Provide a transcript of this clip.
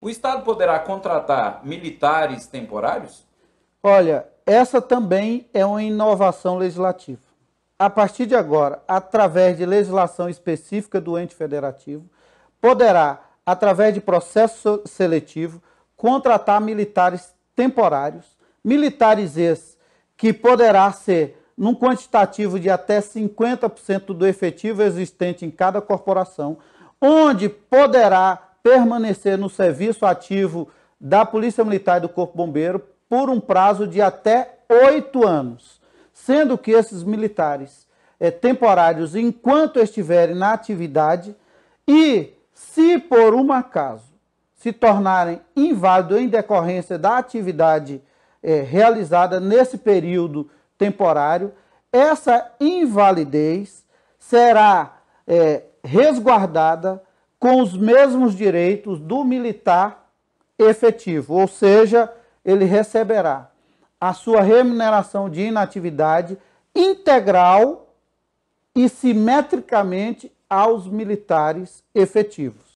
O Estado poderá contratar militares temporários? Olha, essa também é uma inovação legislativa. A partir de agora, através de legislação específica do ente federativo, poderá, através de processo seletivo, contratar militares temporários, militares esses que poderá ser num quantitativo de até 50% do efetivo existente em cada corporação, onde poderá permanecer no serviço ativo da Polícia Militar e do Corpo Bombeiro por um prazo de até oito anos, sendo que esses militares é, temporários, enquanto estiverem na atividade, e se por um acaso se tornarem inválidos em decorrência da atividade é, realizada nesse período temporário, essa invalidez será é, resguardada com os mesmos direitos do militar efetivo, ou seja, ele receberá a sua remuneração de inatividade integral e simetricamente aos militares efetivos.